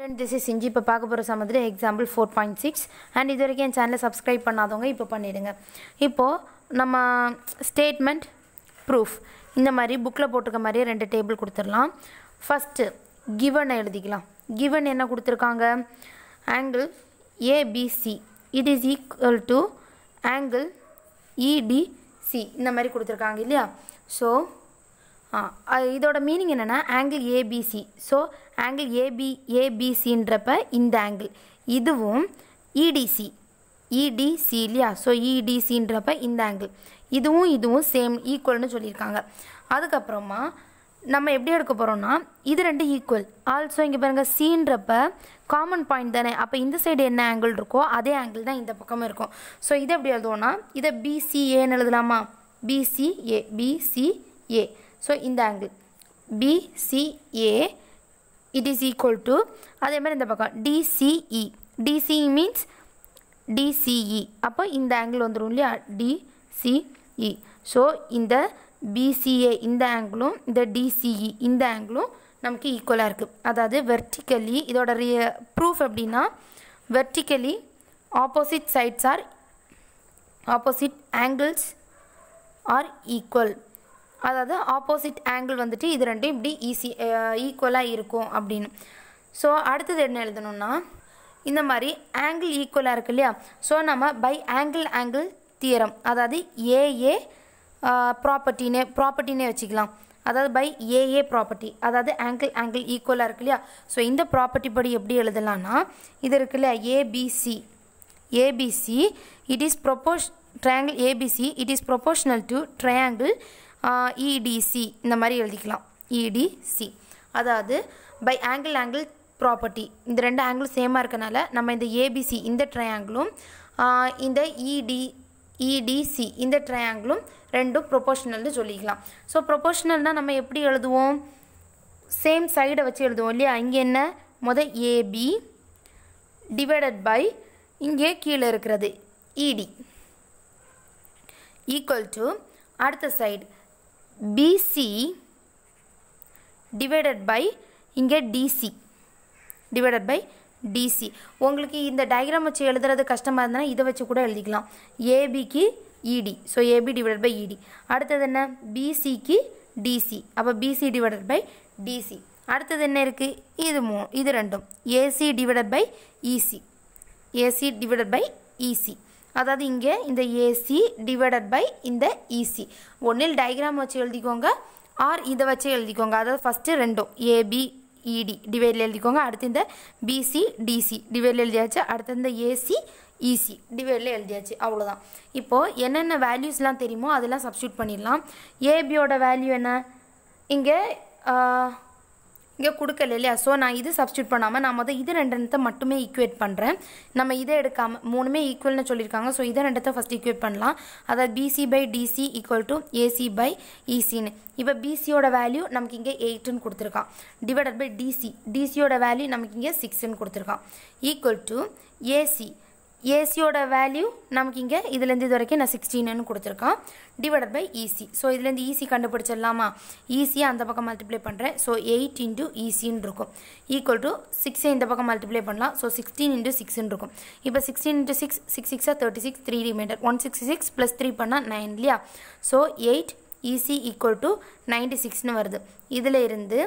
Friend this is இஞ்சி இப்போ பார்க்க போகிற சமத்தில் example four point six and இது வரைக்கும் என் சேனலை சப்ஸ்கிரைப் பண்ணாதவங்க இப்போ பண்ணிவிடுங்க இப்போது நம்ம ஸ்டேட்மெண்ட் ப்ரூஃப் இந்த மாதிரி புக்கில் போட்டிருக்க மாதிரியே ரெண்டு டேபிள் கொடுத்துடலாம் ஃபஸ்ட்டு கிவனை எழுதிக்கலாம் கிவன் என்ன கொடுத்துருக்காங்க angle ABC it is equal to angle EDC இந்த மாதிரி கொடுத்துருக்காங்க இல்லையா ஸோ இதோட மீனிங் என்னென்னா angle ABC so angle AB ஏபிசின்றப்ப இந்த ஆங்கிள் இதுவும் இடிசி e இடிசி e இல்லையா ஸோ இடிசின்றப்ப e இந்த ஆங்கிள் இதுவும் இதுவும் சேம் ஈக்குவல்னு சொல்லியிருக்காங்க அதுக்கப்புறமா நம்ம எப்படி எடுக்க போகிறோம்னா இது ரெண்டு ஈக்குவல் ஆல்சோ இங்கே பாருங்கள் சீன்றப்ப காமன் பாயிண்ட் தானே அப்போ இந்த சைடு என்ன ஆங்கிள் இருக்கோ அதே ஆங்கிள் தான் இந்த பக்கமும் இருக்கும் ஸோ இதை எப்படி எழுதுவோம்னா இதை பிசிஏன்னு எழுதலாமா பிசிஏ பிசிஏ ஸோ இந்த angle BCA it is equal to அதே மாதிரி இந்த பக்கம் டிசிஇ டிசிஇ மீன்ஸ் டிசிஇ அப்போ இந்த ஆங்கிள் வந்துடும் இல்லையா டிசிஇ ஸோ e. இந்த பிசிஏ இந்த ஆங்கிளும் இந்த டிசிஇ e, இந்த ஆங்கிளும் நமக்கு ஈக்குவலாக இருக்குது அதாவது வெர்டிக்கலி இதோட ரிய ப்ரூஃப் எப்படின்னா vertically opposite sides are opposite angles are equal அதாவது ஆப்போசிட் ஆங்கிள் வந்துட்டு இது ரெண்டும் இப்படி ஈஸி ஈக்குவலாக இருக்கும் அப்படின்னு ஸோ அடுத்தது என்ன எழுதணும்னா இந்த மாதிரி ஆங்கிள் ஈக்குவலாக இருக்குது இல்லையா ஸோ நம்ம பை ஆங்கிள் ஆங்கிள் தியரம் அதாவது ஏஏ ப்ராப்பர்ட்டினே ப்ராப்பர்ட்டினே வச்சுக்கலாம் அதாவது பை ஏஏ ப்ராப்பர்ட்டி அதாவது ஆங்கிள் ஆங்கிள் ஈக்குவலாக இருக்கு இல்லையா ஸோ இந்த ப்ராப்பர்ட்டி படி எப்படி எழுதலாம்னா இது இருக்கு இல்லையா ABC ABC it is proportion triangle ABC it is proportional to triangle EDC e இந்த மாதிரி எழுதிக்கலாம் இடிசி e அதாவது பை ஆங்கிள் ஆங்கிள் ப்ராப்பர்ட்டி இந்த ரெண்டு ஆங்கிளும் சேமாக இருக்கனால நம்ம இந்த ஏபிசி இந்த ட்ரையாங்கிளும் இந்த இடி e இடிசி இந்த ட்ரையாங்கிளும் ரெண்டும் ப்ரொபோஷனல்னு சொல்லிக்கலாம் ஸோ ப்ரொபோஷனல்னால் நம்ம எப்படி எழுதுவோம் சேம் சைடை வச்சு எழுதுவோம் இல்லையா இங்கே என்ன மொதல் ஏபி டிவைடட் பை இங்கே கீழே இருக்கிறது இடி ஈக்குவல் டு அடுத்த சைடு பிசி டிவைடட் பை இங்கே டிசி டிவைடட் பை டிசி உங்களுக்கு இந்த டயக்ராம் வச்சு எழுதுறது கஷ்டமாக இருந்ததுன்னா இதை வச்சு கூட எழுதிக்கலாம் ஏபிக்கு இடி ஸோ ஏபி டிவைடட் பை இடி அடுத்தது என்ன பிசிக்கு டிசி அப்போ பிசி டிவைடட் பை டிசி அடுத்தது என்ன இருக்குது இது மூ இது ரெண்டும் AC divided by EC AC divided by EC அதாவது இங்கே இந்த ஏசி டிவைடட் பை இந்த இசி ஒன்றில் டயக்ராம் வச்சு எழுதிக்கோங்க ஆர் இதை வச்சு எழுதிக்கோங்க அதாவது ஃபஸ்ட்டு ரெண்டும் ஏபி இடி டிவைடில் எழுதிக்கோங்க அடுத்து இந்த பிசி டிசி டிவைடில் எழுதியாச்சு அடுத்து இந்த ஏசி ஈஸி டிவைடில் எழுதியாச்சு அவ்வளோதான் இப்போது என்னென்ன வேல்யூஸ்லாம் தெரியுமோ அதெல்லாம் சப்ஸ்டியூட் பண்ணிடலாம் ஏபியோட வேல்யூ என்ன இங்கே இங்கே கொடுக்கல இல்லையா ஸோ நான் இது சப்ஸ்டியூட் பண்ணாமல் நான் மொதல் இது ரெண்டெண்ணத்தை மட்டுமே ஈக்குவேட் பண்ணுறேன் நம்ம இதை எடுக்காமல் மூணுமே ஈக்குவல்னு சொல்லியிருக்காங்க ஸோ இதை இடத்தை ஃபஸ்ட் ஈக்குவேட் பண்ணலாம் அதாவது BC by DC equal to AC by இசின்னு இப்போ பிசியோட வேல்யூ நமக்கு இங்கே எயிட்டுன்னு கொடுத்துருக்கான் டிவைடட் பை டிசி டிசியோட வேல்யூ நமக்கு இங்கே சிக்ஸ்ன்னு கொடுத்துருக்கான் ஈக்குவல் டு ஏசி ஏசியோட வேல்யூ நமக்கு இங்கே இதுலேருந்து இது வரைக்கும் நான் சிக்ஸ்டீன்னு கொடுத்துருக்கான் divided by EC e so இதுலேருந்து ஈஸி e கண்டுபிடிச்சிடலாமா ஈஸியாக e அந்த பக்கம் மல்டிப்ளை பண்ணுறேன் ஸோ எயிட் இன்ட்டு ஈஸின்னு இருக்கும் ஈக்குவல் டு சிக்ஸை இந்த பக்கம் மல்டிப்ளை பண்ணலாம் ஸோ சிக்ஸ்டீன் இன்ட்டு சிக்ஸ்ன்னு இருக்கும் இப்போ சிக்ஸ்டீன் இன்ட்டு சிக்ஸ் சிக்ஸ் சிக்ஸாக thirty six three remainder one sixty six plus three பண்ணால் நைன் இல்லையா so eight EC equal to ninety சிக்ஸ்னு வருது இதில் இருந்து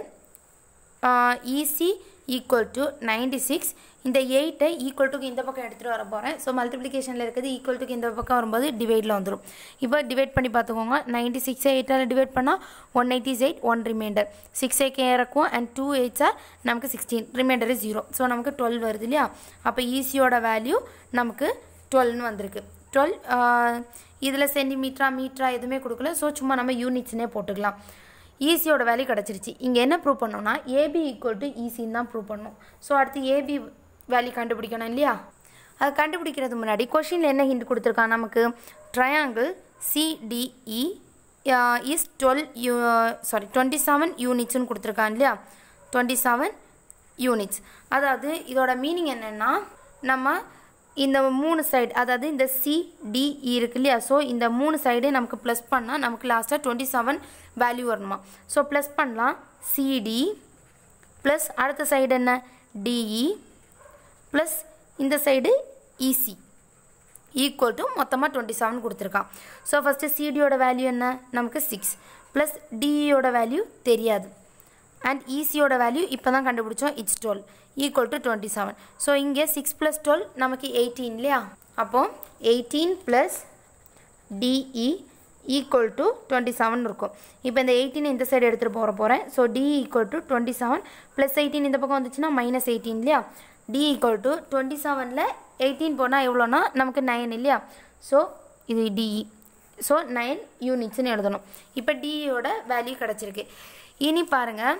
EC equal to ninety six இந்த எயிட்டை ஈக்குவல் டுக்கு இந்த பக்கம் எடுத்துகிட்டு வர போகிறேன் ஸோ மல்டிப்ளிகேஷனில் இருக்கிறது ஈக்குவல் டுக்கு இந்த பக்கம் வரும்போது டிவைடில் வந்துடும் இப்போ டிவைட் பண்ணி பார்த்துக்கோங்க நைன்டி சிக்ஸை எயிட்டால் டிவைட் பண்ணால் one ninety eight one remainder six ஏக்கே இறக்கும் அண்ட் டூ எயிட்ஸாக நமக்கு சிக்ஸ்டீன் ரிமைண்டர் ஜீரோ ஸோ நமக்கு டுவெல் வருது இல்லையா அப்போ ஈஸியோட வேல்யூ நமக்கு டுவெல்னு வந்திருக்கு டுவெல் இதில் சென்டிமீட்டரா மீட்டரா எதுவுமே கொடுக்கல ஸோ சும்மா நம்ம யூனிட்ஸ்னே போட்டுக்கலாம் ஈஸியோட வேல்யூ கிடச்சிருச்சு இங்கே என்ன ப்ரூவ் பண்ணோம்னா ஏபி ஈக்குவல் டு ஈஸின்னு தான் ப்ரூவ் பண்ணோம் ஸோ அடுத்து ஏபி வேல்யூ கண்டுபிடிக்கணும் இல்லையா அது கண்டுபிடிக்கிறது முன்னாடி கொஷினில் என்ன ஹிண்ட் கொடுத்துருக்கான் நமக்கு triangle CDE is twelve you sorry twenty seven யூனிட்ஸ்னு கொடுத்துருக்கான் இல்லையா டுவெண்ட்டி செவன் யூனிட்ஸ் அதாவது இதோட மீனிங் என்னென்னா நம்ம இந்த மூணு சைடு அதாவது இந்த சிடிஇ இருக்கு இல்லையா ஸோ இந்த மூணு சைடே நமக்கு ப்ளஸ் பண்ணால் நமக்கு லாஸ்ட்டாக டுவெண்ட்டி செவன் வேல்யூ வரணுமா ஸோ ப்ளஸ் பண்ணலாம் சிடி ப்ளஸ் அடுத்த சைடு என்ன டிஇ ப்ளஸ் e. இந்த சைடு இசி ஈக்குவல் டு மொத்தமாக டுவெண்ட்டி செவன் கொடுத்துருக்கான் ஸோ ஃபஸ்ட்டு சிடியோட வேல்யூ என்ன நமக்கு சிக்ஸ் ப்ளஸ் டிஇயோட வேல்யூ தெரியாது அண்ட் ஈஸியோட e வேல்யூ இப்போ தான் கண்டுபிடிச்சோம் it's twelve equal to twenty seven so இங்கே சிக்ஸ் ப்ளஸ் 12 நமக்கு எயிட்டீன் இல்லையா அப்போது eighteen plus DE equal to twenty seven இருக்கும் இப்போ இந்த எயிட்டீன் இந்த சைடு எடுத்துகிட்டு போகிற போகிறேன் so D equal to twenty seven plus eighteen இந்த பக்கம் வந்துச்சுன்னா minus 18 இல்லையா D equal டு டுவெண்ட்டி செவனில் எயிட்டீன் போனால் எவ்வளோனா நமக்கு 9 இல்லையா ஸோ இது டிஇ ஸோ நைன் யூனிட்ஸ்னு எழுதணும் இப்போ டிஇயோட e வேல்யூ கிடச்சிருக்கு இனி பாருங்கள்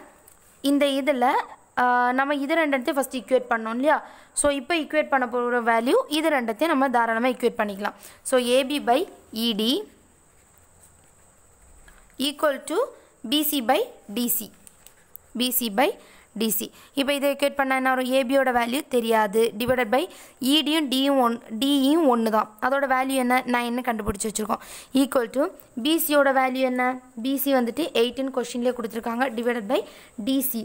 இந்த இதில் நம்ம இது ரெண்டத்தையும் ஃபஸ்ட் இக்குவேட் பண்ணோம் இல்லையா ஸோ இப்போ இக்குவேட் பண்ண போகிற வேல்யூ இது ரெண்டத்தையும் நம்ம தாராளமாக இக்குவேட் பண்ணிக்கலாம் so AB by ED equal to BC by DC BC by DC இப்போ இதை கேட் பண்ணால் என்ன வரும் ஏபியோட வேல்யூ தெரியாது டிவைடட் பை இடியும் e டியும் ஒன் டியும் e ஒன்று தான் அதோட வேல்யூ என்ன நைன்னு கண்டுபிடிச்சி வச்சுருக்கோம் ஈக்குவல் டு பிசியோட வேல்யூ என்ன பிசி வந்துட்டு எயிட்டின் கொஷின்லேயே கொடுத்துருக்காங்க டிவைடட் பை டிசி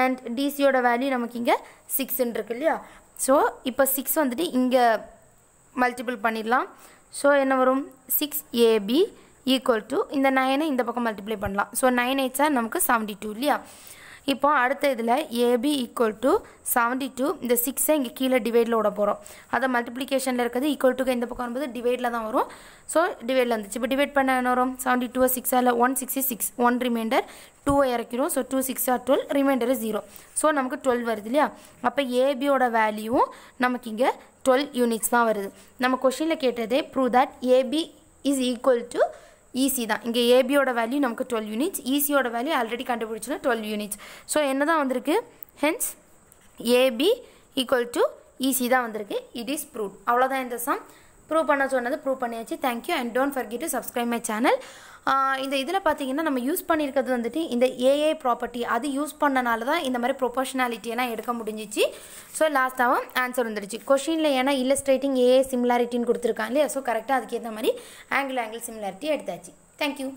அண்ட் டிசியோட வேல்யூ நமக்கு இங்கே சிக்ஸ்ன்னு இருக்கு இல்லையா ஸோ இப்போ சிக்ஸ் வந்துட்டு இங்கே மல்டிபிள் பண்ணிடலாம் ஸோ என்ன வரும் சிக்ஸ் ஏபி ஈக்குவல் டு இந்த நைனை இந்த பக்கம் மல்டிப்ளை பண்ணலாம் ஸோ நைன் எயிட்ஸாக நமக்கு செவன்ட்டி டூ இல்லையா இப்போ அடுத்த இதில் AB equal to seventy two இந்த சிக்ஸை இங்கே கீழே டிவைடில் விட போகிறோம் அதை மல்டிப்ளிகேஷனில் இருக்கிறது ஈக்குவல் டுக்கு இந்த பக்கம் வரும்போது டிவைடில் தான் வரும் ஸோ டிவைடில் இருந்துச்சு இப்போ டிவைட் பண்ண என்ன வரும் செவன்ட்டி டூ சிக்ஸால் one sixty six one remainder டூவை இறக்கிறோம் so two six are twelve remainder zero so நமக்கு டுவெல் வருது இல்லையா அப்போ ஏபியோட வேல்யூவும் நமக்கு இங்கே டுவெல் யூனிட்ஸ் தான் வருது நம்ம கொஷினில் கேட்டதே prove that AB is equal to EC தான் இங்கே ஏபியோட வேல்யூ நமக்கு டுவெல் யூனிட்ஸ் ஈஸியோட வேல்யூ ஆல்ரெடி கண்டுபிடிச்சுன்னா டுவெல் யூனிட்ஸ் ஸோ என்ன தான் வந்திருக்கு hence AB equal to EC தான் வந்திருக்கு இட் இஸ் ப்ரூவ் அவ்வளோதான் இந்த சம் ப்ரூவ் பண்ண சொன்னது ப்ரூவ் பண்ணியாச்சு thank you and don't forget to subscribe my channel இந்த இதில் பார்த்தீங்கன்னா நம்ம யூஸ் பண்ணியிருக்கிறது வந்துட்டு இந்த ஏஏ ப்ராப்பர்ட்டி அது யூஸ் பண்ணனால தான் இந்த மாதிரி ப்ரொபஷனாலிட்டியெல்லாம் எடுக்க முடிஞ்சிச்சு ஸோ லாஸ்ட்டாகவும் ஆன்சர் வந்துடுச்சு கொஷினில் ஏன்னா இல்லஸ்ட்ரேட்டிங் ஏஏ சிமிலாரிட்டின்னு கொடுத்துருக்காங்க இல்லையா ஸோ கரெக்டாக அதுக்கேற்ற மாதிரி ஆங்கிள் ஆங்கிள் சிமிலாரிட்டி எடுத்தாச்சு தேங்க்யூ